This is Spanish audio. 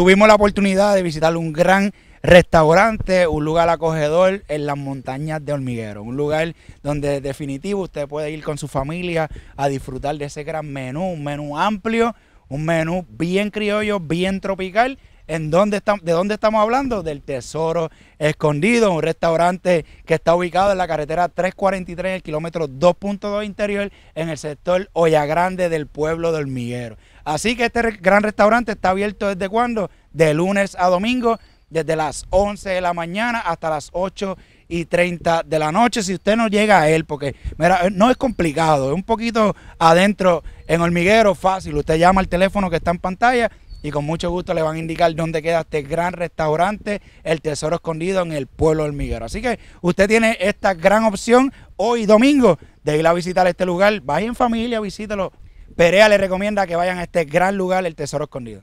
Tuvimos la oportunidad de visitar un gran restaurante, un lugar acogedor en las montañas de Hormiguero, un lugar donde definitivo usted puede ir con su familia a disfrutar de ese gran menú, un menú amplio, un menú bien criollo, bien tropical ¿En dónde ¿De dónde estamos hablando? Del Tesoro Escondido, un restaurante que está ubicado en la carretera 343, el kilómetro 2.2 interior, en el sector Olla Grande del pueblo de Hormiguero. Así que este gran restaurante está abierto desde cuándo? De lunes a domingo, desde las 11 de la mañana hasta las 8 y 30 de la noche. Si usted no llega a él, porque mira, eh, no es complicado, es un poquito adentro en hormiguero, fácil. Usted llama al teléfono que está en pantalla y con mucho gusto le van a indicar dónde queda este gran restaurante, el Tesoro Escondido en el pueblo hormiguero. Así que usted tiene esta gran opción hoy domingo de ir a visitar este lugar. Vaya en familia, visítelo. Perea le recomienda que vayan a este gran lugar, el Tesoro Escondido.